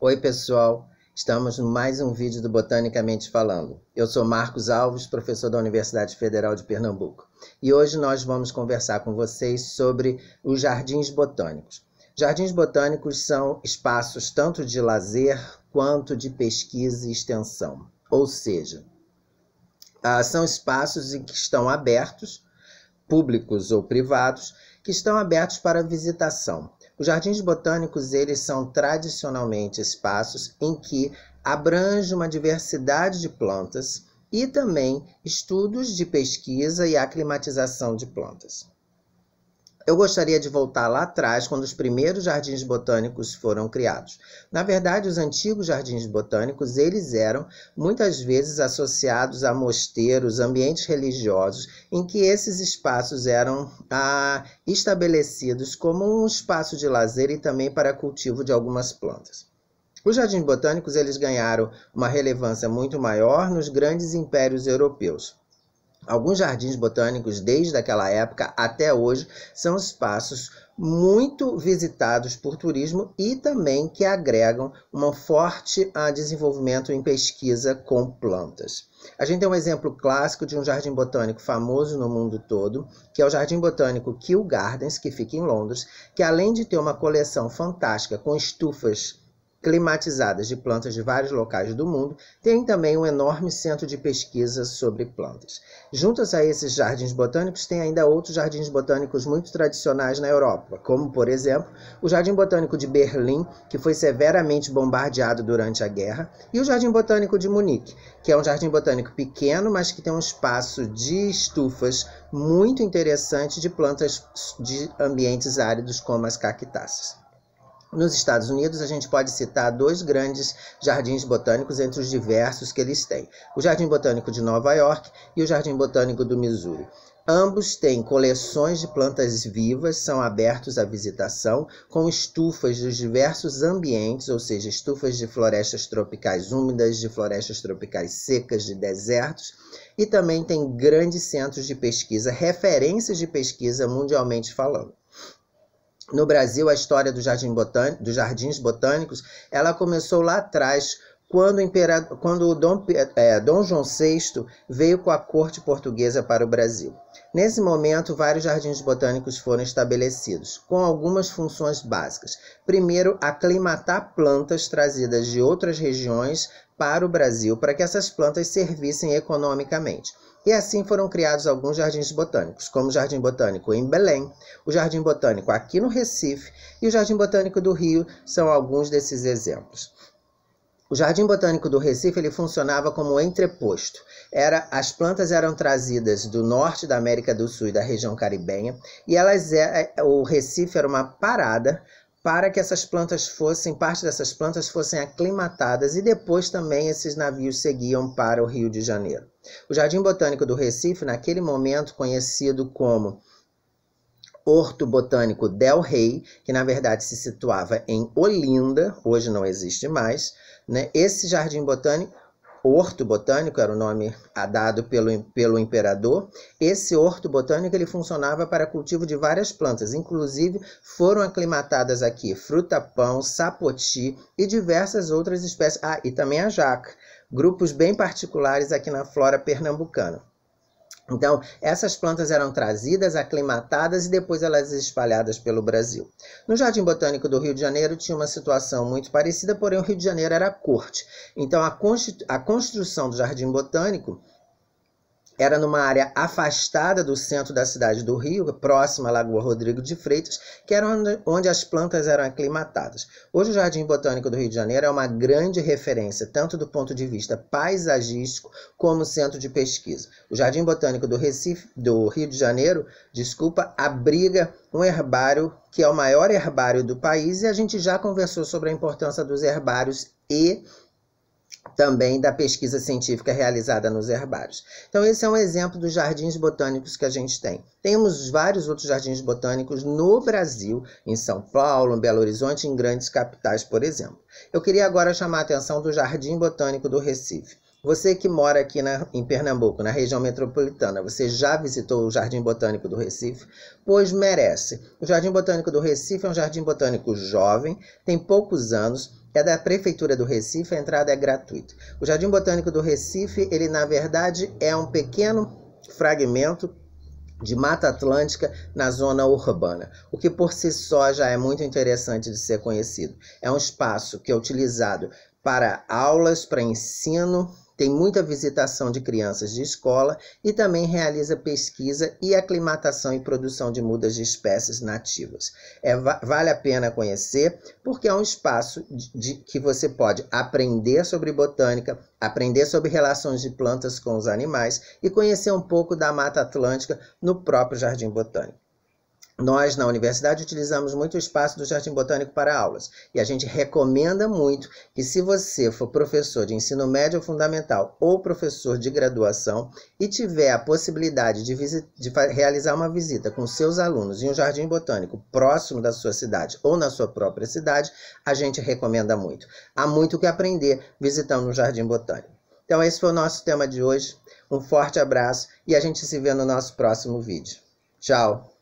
Oi, pessoal. Estamos em mais um vídeo do Botanicamente Falando. Eu sou Marcos Alves, professor da Universidade Federal de Pernambuco. E hoje nós vamos conversar com vocês sobre os jardins botânicos. Jardins botânicos são espaços tanto de lazer quanto de pesquisa e extensão. Ou seja, ah, são espaços em que estão abertos, públicos ou privados, que estão abertos para visitação os jardins botânicos, eles são tradicionalmente espaços em que abrange uma diversidade de plantas e também estudos de pesquisa e aclimatização de plantas. Eu gostaria de voltar lá atrás, quando os primeiros jardins botânicos foram criados. Na verdade, os antigos jardins botânicos, eles eram muitas vezes associados a mosteiros, ambientes religiosos, em que esses espaços eram ah, estabelecidos como um espaço de lazer e também para cultivo de algumas plantas. Os jardins botânicos eles ganharam uma relevância muito maior nos grandes impérios europeus. Alguns jardins botânicos, desde aquela época até hoje, são espaços muito visitados por turismo e também que agregam um forte ah, desenvolvimento em pesquisa com plantas. A gente tem um exemplo clássico de um jardim botânico famoso no mundo todo, que é o Jardim Botânico Kew Gardens, que fica em Londres, que além de ter uma coleção fantástica com estufas climatizadas de plantas de vários locais do mundo, tem também um enorme centro de pesquisa sobre plantas. Juntas a esses jardins botânicos, tem ainda outros jardins botânicos muito tradicionais na Europa, como, por exemplo, o Jardim Botânico de Berlim, que foi severamente bombardeado durante a guerra, e o Jardim Botânico de Munique, que é um jardim botânico pequeno, mas que tem um espaço de estufas muito interessante de plantas de ambientes áridos como as cactáceas. Nos Estados Unidos, a gente pode citar dois grandes jardins botânicos entre os diversos que eles têm: o Jardim Botânico de Nova York e o Jardim Botânico do Missouri. Ambos têm coleções de plantas vivas, são abertos à visitação, com estufas dos diversos ambientes, ou seja, estufas de florestas tropicais úmidas, de florestas tropicais secas, de desertos, e também tem grandes centros de pesquisa, referências de pesquisa mundialmente falando no Brasil, a história do jardim botânico, dos jardins botânicos, ela começou lá atrás, quando, o imperador, quando o Dom, é, Dom João VI veio com a corte portuguesa para o Brasil. Nesse momento, vários jardins botânicos foram estabelecidos, com algumas funções básicas. Primeiro, aclimatar plantas trazidas de outras regiões para o Brasil, para que essas plantas servissem economicamente. E assim foram criados alguns jardins botânicos, como o Jardim Botânico em Belém, o Jardim Botânico aqui no Recife e o Jardim Botânico do Rio são alguns desses exemplos. O Jardim Botânico do Recife ele funcionava como entreposto. Era, as plantas eram trazidas do norte da América do Sul e da região caribenha, e elas é, é, o Recife era uma parada para que essas plantas fossem, parte dessas plantas fossem aclimatadas e depois também esses navios seguiam para o Rio de Janeiro. O Jardim Botânico do Recife, naquele momento conhecido como Horto Botânico Del Rey, que na verdade se situava em Olinda, hoje não existe mais, né? esse jardim botânico Horto Botânico era o nome dado pelo, pelo imperador. Esse horto botânico ele funcionava para cultivo de várias plantas, inclusive foram aclimatadas aqui fruta-pão, sapoti e diversas outras espécies. Ah, e também a jaca, grupos bem particulares aqui na flora pernambucana. Então, essas plantas eram trazidas, aclimatadas e depois elas espalhadas pelo Brasil. No Jardim Botânico do Rio de Janeiro tinha uma situação muito parecida, porém o Rio de Janeiro era corte. Então, a, constru a construção do Jardim Botânico era numa área afastada do centro da cidade do Rio, próxima à Lagoa Rodrigo de Freitas, que era onde, onde as plantas eram aclimatadas. Hoje, o Jardim Botânico do Rio de Janeiro é uma grande referência, tanto do ponto de vista paisagístico como centro de pesquisa. O Jardim Botânico do, Recife, do Rio de Janeiro, desculpa, abriga um herbário que é o maior herbário do país e a gente já conversou sobre a importância dos herbários e também da pesquisa científica realizada nos herbários. Então, esse é um exemplo dos jardins botânicos que a gente tem. Temos vários outros jardins botânicos no Brasil, em São Paulo, em Belo Horizonte, em grandes capitais, por exemplo. Eu queria agora chamar a atenção do Jardim Botânico do Recife. Você que mora aqui na, em Pernambuco, na região metropolitana, você já visitou o Jardim Botânico do Recife? Pois merece. O Jardim Botânico do Recife é um jardim botânico jovem, tem poucos anos, é da Prefeitura do Recife, a entrada é gratuita. O Jardim Botânico do Recife, ele na verdade é um pequeno fragmento de Mata Atlântica na zona urbana, o que por si só já é muito interessante de ser conhecido. É um espaço que é utilizado para aulas, para ensino, tem muita visitação de crianças de escola e também realiza pesquisa e aclimatação e produção de mudas de espécies nativas. É, vale a pena conhecer, porque é um espaço de, de, que você pode aprender sobre botânica, aprender sobre relações de plantas com os animais e conhecer um pouco da Mata Atlântica no próprio Jardim Botânico. Nós, na universidade, utilizamos muito o espaço do Jardim Botânico para aulas e a gente recomenda muito que, se você for professor de ensino médio fundamental ou professor de graduação e tiver a possibilidade de, de realizar uma visita com seus alunos em um jardim botânico próximo da sua cidade ou na sua própria cidade, a gente recomenda muito. Há muito o que aprender visitando um jardim botânico. Então, esse foi o nosso tema de hoje. Um forte abraço e a gente se vê no nosso próximo vídeo. Tchau!